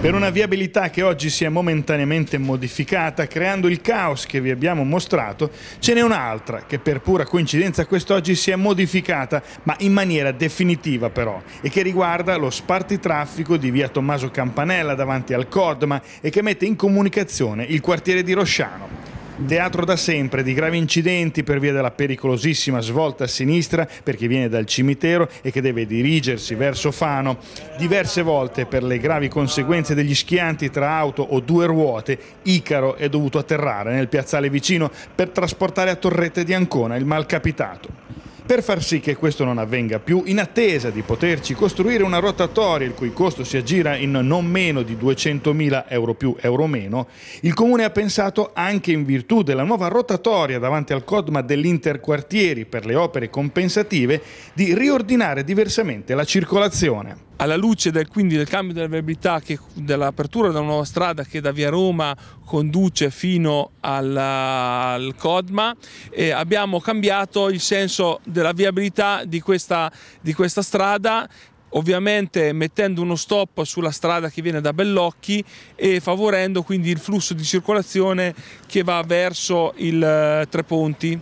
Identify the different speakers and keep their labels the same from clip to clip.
Speaker 1: Per una viabilità che oggi si è momentaneamente modificata, creando il caos che vi abbiamo mostrato, ce n'è un'altra che per pura coincidenza quest'oggi si è modificata, ma in maniera definitiva però, e che riguarda lo spartitraffico di via Tommaso Campanella davanti al Codma e che mette in comunicazione il quartiere di Rosciano. Teatro da sempre di gravi incidenti per via della pericolosissima svolta a sinistra per chi viene dal cimitero e che deve dirigersi verso Fano. Diverse volte per le gravi conseguenze degli schianti tra auto o due ruote, Icaro è dovuto atterrare nel piazzale vicino per trasportare a Torrette di Ancona il malcapitato. Per far sì che questo non avvenga più, in attesa di poterci costruire una rotatoria il cui costo si aggira in non meno di 200.000 euro più euro meno, il Comune ha pensato anche in virtù della nuova rotatoria davanti al Codma dell'Interquartieri per le opere compensative di riordinare diversamente la circolazione
Speaker 2: alla luce del, quindi del cambio della viabilità, che, dell'apertura della nuova strada che da via Roma conduce fino alla, al Codma, eh, abbiamo cambiato il senso della viabilità di questa, di questa strada ovviamente mettendo uno stop sulla strada che viene da Bellocchi e favorendo quindi il flusso di circolazione che va verso il eh, Tre Ponti.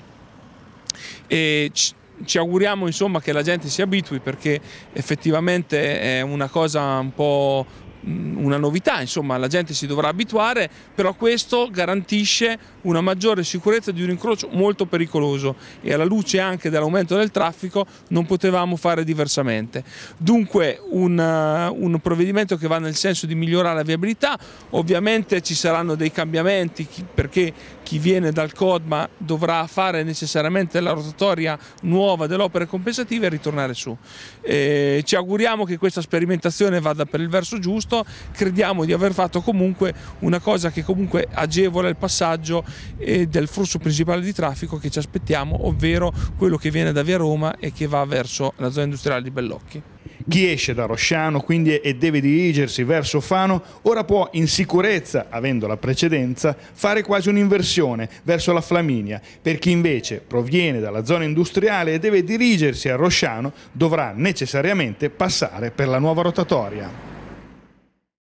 Speaker 2: E ci auguriamo insomma, che la gente si abitui perché effettivamente è una cosa un po' una novità, insomma la gente si dovrà abituare, però questo garantisce una maggiore sicurezza di un incrocio molto pericoloso e alla luce anche dell'aumento del traffico non potevamo fare diversamente. Dunque un, eh, un, provvedimento che va nel senso di migliorare la viabilità, ovviamente ci saranno dei cambiamenti perché chi viene dal CODMA dovrà fare necessariamente la rotatoria nuova delle opere compensative e ritornare su. Eh, ci auguriamo che questa sperimentazione vada per il verso giusto, crediamo di aver fatto comunque una cosa che comunque agevola il passaggio eh, del flusso principale di traffico che ci aspettiamo, ovvero quello che viene da via Roma e che va verso la zona industriale di Bellocchi.
Speaker 1: Chi esce da Rosciano quindi e deve dirigersi verso Fano ora può in sicurezza, avendo la precedenza, fare quasi un'inversione verso la Flaminia. Per chi invece proviene dalla zona industriale e deve dirigersi a Rosciano dovrà necessariamente passare per la nuova rotatoria.